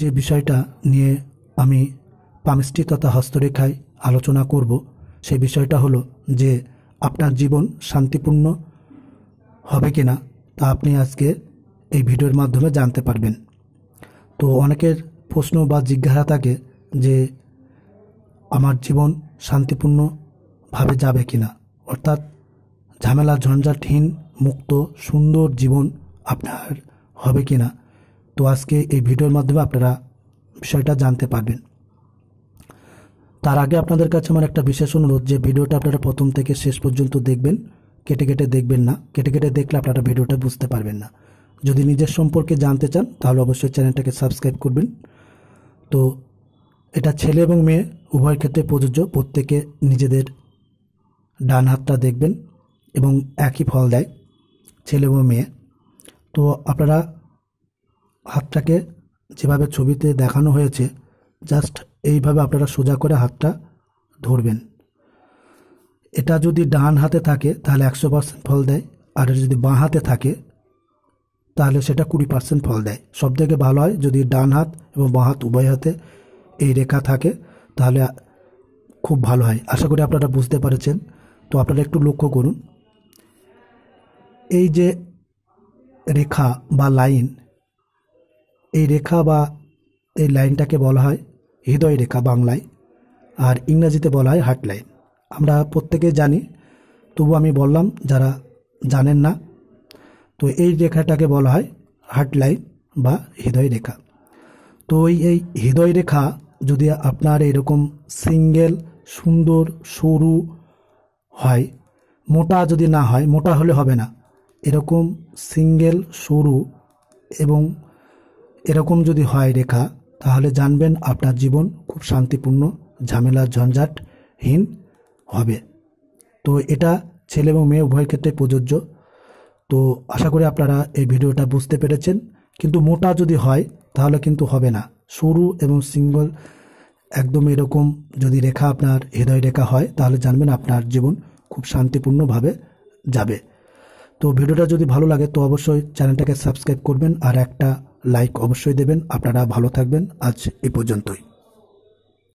যে বিষয়টা নিয়ে আমি পামিষ্টি তথা হস্তরেখায় আলোচনা করব সেই বিষয়টা হলো যে আপনার জীবন শান্তিপূর্ণ হবে কি না তা আপনি আজকে এই ভিডিওর মাধ্যমে জানতে পারবেন তো অনেকের প্রশ্ন বা জিজ্ঞাসা থাকে যে আমার জীবন শান্তিপূর্ণভাবে যাবে কি না অর্থাৎ ঝামেলা ঝঞ্ঝাটহীন মুক্ত সুন্দর জীবন আপনার হবে কি না তো আজকে এই ভিডিওর মাধ্যমে আপনারা বিষয়টা জানতে পারবেন তার আগে আপনাদের কাছে আমার একটা বিশেষ অনুরোধ যে ভিডিওটা আপনারা প্রথম থেকে শেষ পর্যন্ত দেখবেন কেটে কেটে দেখবেন না কেটে কেটে দেখলে আপনারা ভিডিওটা বুঝতে পারবেন না যদি নিজের সম্পর্কে জানতে চান তাহলে অবশ্যই চ্যানেলটাকে সাবস্ক্রাইব করবেন তো এটা ছেলে এবং মেয়ে উভয়ের ক্ষেত্রে প্রযোজ্য প্রত্যেকে নিজেদের ডান হাতটা দেখবেন এবং একই ফল দেয় ছেলে এবং মেয়ে তো আপনারা হাতটাকে যেভাবে ছবিতে দেখানো হয়েছে জাস্ট এইভাবে আপনারা সোজা করে হাতটা ধরবেন এটা যদি ডান হাতে থাকে তাহলে একশো পার্সেন্ট ফল দেয় আর যদি বাঁ হাতে থাকে তাহলে সেটা কুড়ি পার্সেন্ট ফল দেয় সব থেকে ভালো হয় যদি ডান হাত এবং বাঁ হাত উভয় হাতে এই রেখা থাকে তাহলে খুব ভালো হয় আশা করি আপনারা বুঝতে পারেছেন তো আপনারা একটু লক্ষ্য করুন এই যে রেখা বা লাইন এই রেখা বা এই লাইনটাকে বলা হয় হৃদয় রেখা বাংলায় আর ইংরাজিতে বলা হয় হার্ট লাইন আমরা প্রত্যেকে জানি তবু আমি বললাম যারা জানেন না তো এই রেখাটাকে বলা হয় হার্ট লাইন বা হৃদয় রেখা তো এই এই হৃদয় রেখা যদি আপনার এরকম সিঙ্গেল সুন্দর সরু হয় মোটা যদি না হয় মোটা হলে হবে না এরকম সিঙ্গেল সরু এবং এরকম যদি হয় রেখা তাহলে জানবেন আপনার জীবন খুব শান্তিপূর্ণ ঝামেলা ঝঞ্ঝাটহীন হবে তো এটা ছেলে এবং মেয়ে উভয় ক্ষেত্রে প্রযোজ্য তো আশা করি আপনারা এই ভিডিওটা বুঝতে পেরেছেন কিন্তু মোটা যদি হয় তাহলে কিন্তু হবে না সরু এবং সিঙ্গল একদম এরকম যদি রেখা আপনার হৃদয় রেখা হয় তাহলে জানবেন আপনার জীবন খুব শান্তিপূর্ণভাবে যাবে তো ভিডিওটা যদি ভালো লাগে তো অবশ্যই চ্যানেলটাকে সাবস্ক্রাইব করবেন আর একটা লাইক অবশ্যই দেবেন আপনারা ভালো থাকবেন আজ এ পর্যন্তই